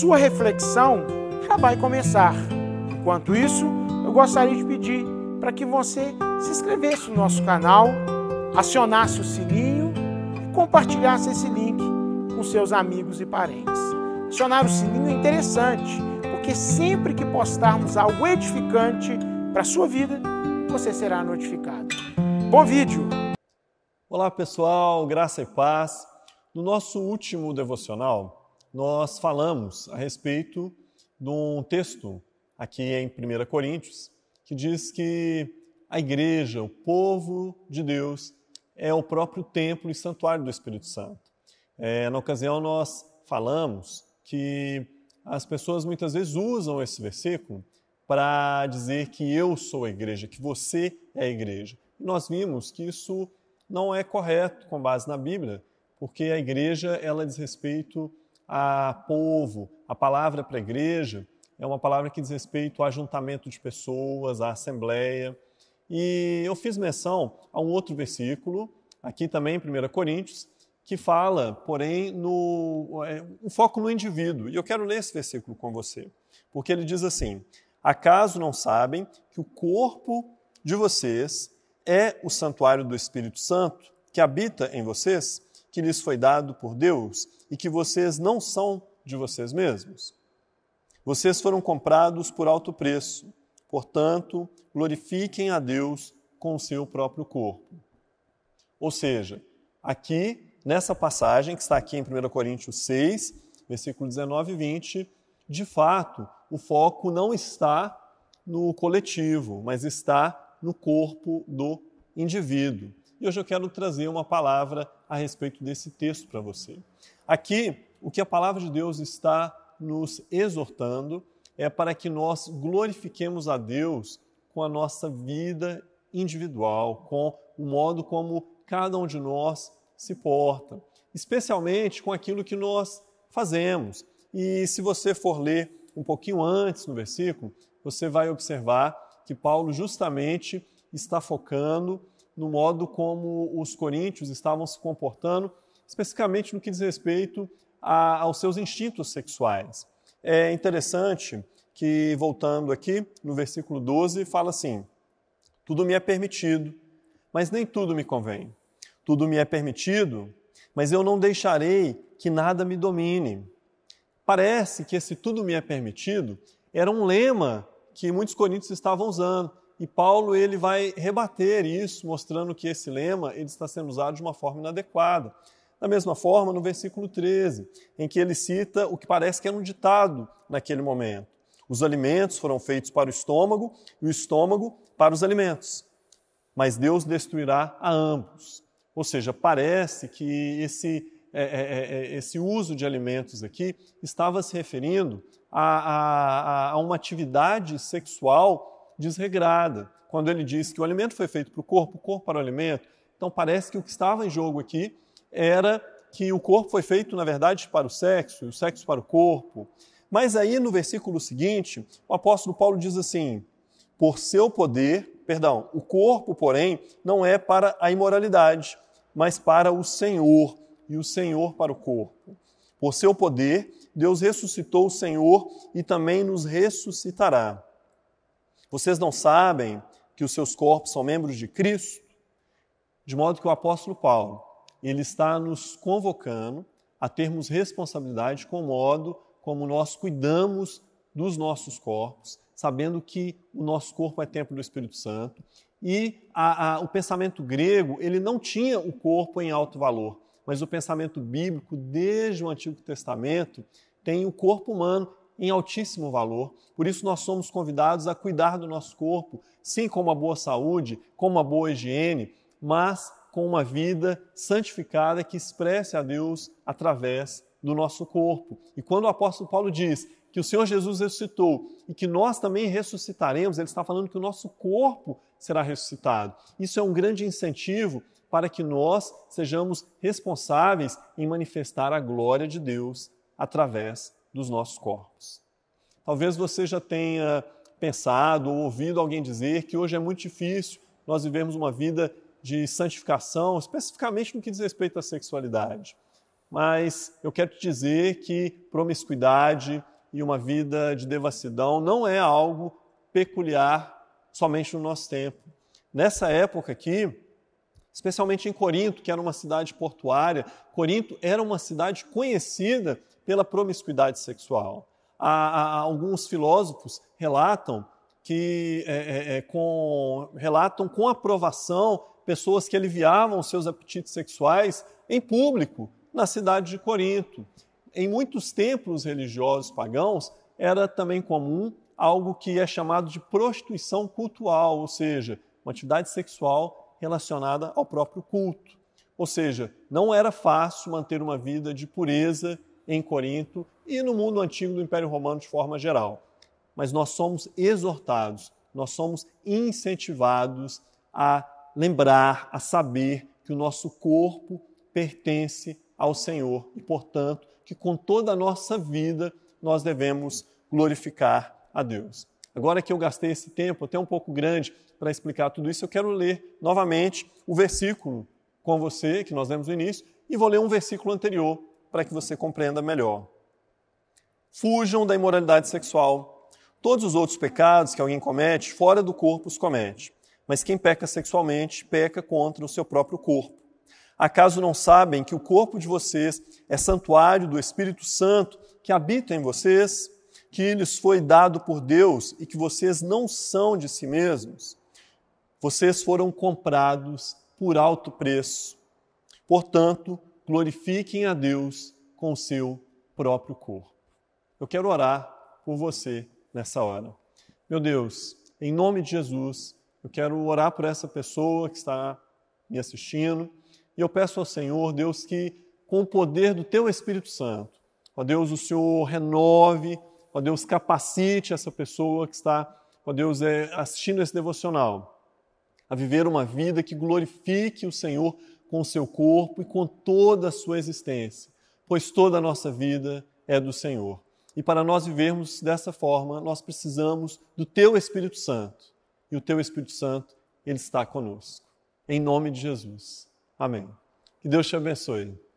sua reflexão já vai começar. Enquanto isso, eu gostaria de pedir para que você se inscrevesse no nosso canal, acionasse o sininho e compartilhasse esse link com seus amigos e parentes. Acionar o sininho é interessante, porque sempre que postarmos algo edificante para a sua vida, você será notificado. Bom vídeo! Olá pessoal, graça e paz. No nosso último devocional, nós falamos a respeito de um texto aqui em 1 Coríntios que diz que a igreja, o povo de Deus, é o próprio templo e santuário do Espírito Santo. É, na ocasião, nós falamos que as pessoas muitas vezes usam esse versículo para dizer que eu sou a igreja, que você é a igreja. E nós vimos que isso não é correto com base na Bíblia, porque a igreja ela diz respeito a povo, a palavra para a igreja é uma palavra que diz respeito ao ajuntamento de pessoas, à assembleia. E eu fiz menção a um outro versículo, aqui também em 1 Coríntios, que fala, porém, no é, um foco no indivíduo. E eu quero ler esse versículo com você, porque ele diz assim: Acaso não sabem que o corpo de vocês é o santuário do Espírito Santo que habita em vocês, que lhes foi dado por Deus e que vocês não são de vocês mesmos. Vocês foram comprados por alto preço, portanto, glorifiquem a Deus com o seu próprio corpo. Ou seja, aqui, nessa passagem que está aqui em 1 Coríntios 6, versículo 19 e 20, de fato, o foco não está no coletivo, mas está no corpo do indivíduo. E hoje eu quero trazer uma palavra a respeito desse texto para você. Aqui, o que a palavra de Deus está nos exortando é para que nós glorifiquemos a Deus com a nossa vida individual, com o modo como cada um de nós se porta, especialmente com aquilo que nós fazemos. E se você for ler um pouquinho antes no versículo, você vai observar que Paulo justamente está focando no modo como os coríntios estavam se comportando, especificamente no que diz respeito a, aos seus instintos sexuais. É interessante que, voltando aqui, no versículo 12, fala assim: Tudo me é permitido, mas nem tudo me convém. Tudo me é permitido, mas eu não deixarei que nada me domine. Parece que esse tudo me é permitido era um lema que muitos coríntios estavam usando. E Paulo ele vai rebater isso, mostrando que esse lema ele está sendo usado de uma forma inadequada. Da mesma forma, no versículo 13, em que ele cita o que parece que era um ditado naquele momento. Os alimentos foram feitos para o estômago e o estômago para os alimentos. Mas Deus destruirá a ambos. Ou seja, parece que esse, é, é, é, é esse uso de alimentos aqui estava se referindo a, a, a uma atividade sexual desregrada. Quando ele diz que o alimento foi feito para o corpo, o corpo para o alimento, então parece que o que estava em jogo aqui era que o corpo foi feito, na verdade, para o sexo, e o sexo para o corpo. Mas aí no versículo seguinte, o apóstolo Paulo diz assim: por seu poder, perdão, o corpo, porém, não é para a imoralidade, mas para o Senhor, e o Senhor para o corpo. Por seu poder, Deus ressuscitou o Senhor e também nos ressuscitará. Vocês não sabem que os seus corpos são membros de Cristo? De modo que o apóstolo Paulo, ele está nos convocando a termos responsabilidade com o modo como nós cuidamos dos nossos corpos, sabendo que o nosso corpo é templo do Espírito Santo. E a, a, o pensamento grego, ele não tinha o corpo em alto valor, mas o pensamento bíblico, desde o Antigo Testamento, tem o corpo humano em altíssimo valor. Por isso, nós somos convidados a cuidar do nosso corpo, sim, com uma boa saúde, com uma boa higiene, mas com uma vida santificada que expresse a Deus através do nosso corpo. E quando o apóstolo Paulo diz que o Senhor Jesus ressuscitou e que nós também ressuscitaremos, ele está falando que o nosso corpo será ressuscitado. Isso é um grande incentivo para que nós sejamos responsáveis em manifestar a glória de Deus através dos nossos corpos. Talvez você já tenha pensado ou ouvido alguém dizer que hoje é muito difícil nós vivermos uma vida de santificação, especificamente no que diz respeito à sexualidade. Mas eu quero te dizer que promiscuidade e uma vida de devassidão não é algo peculiar somente no nosso tempo. Nessa época aqui, especialmente em Corinto, que era uma cidade portuária, Corinto era uma cidade conhecida pela promiscuidade sexual. Há, há, alguns filósofos relatam que é, é, é, com, relatam com aprovação pessoas que aliviavam seus apetites sexuais em público na cidade de Corinto. Em muitos templos religiosos pagãos era também comum algo que é chamado de prostituição cultual, ou seja, uma atividade sexual relacionada ao próprio culto. Ou seja, não era fácil manter uma vida de pureza em Corinto e no mundo antigo do Império Romano de forma geral. Mas nós somos exortados, nós somos incentivados a lembrar, a saber que o nosso corpo pertence ao Senhor e, portanto, que com toda a nossa vida nós devemos glorificar a Deus. Agora que eu gastei esse tempo, até um pouco grande, para explicar tudo isso, eu quero ler novamente o versículo com você, que nós lemos no início, e vou ler um versículo anterior, para que você compreenda melhor. Fujam da imoralidade sexual. Todos os outros pecados que alguém comete, fora do corpo os comete. Mas quem peca sexualmente, peca contra o seu próprio corpo. Acaso não sabem que o corpo de vocês é santuário do Espírito Santo que habita em vocês, que lhes foi dado por Deus e que vocês não são de si mesmos? Vocês foram comprados por alto preço. Portanto, glorifiquem a Deus com o seu próprio corpo. Eu quero orar por você nessa hora. Meu Deus, em nome de Jesus, eu quero orar por essa pessoa que está me assistindo e eu peço ao Senhor, Deus, que com o poder do teu Espírito Santo, ó Deus, o Senhor renove, ó Deus, capacite essa pessoa que está, ó Deus, é, assistindo esse devocional a viver uma vida que glorifique o Senhor com o seu corpo e com toda a sua existência, pois toda a nossa vida é do Senhor. E para nós vivermos dessa forma, nós precisamos do Teu Espírito Santo. E o Teu Espírito Santo, Ele está conosco. Em nome de Jesus. Amém. Que Deus te abençoe.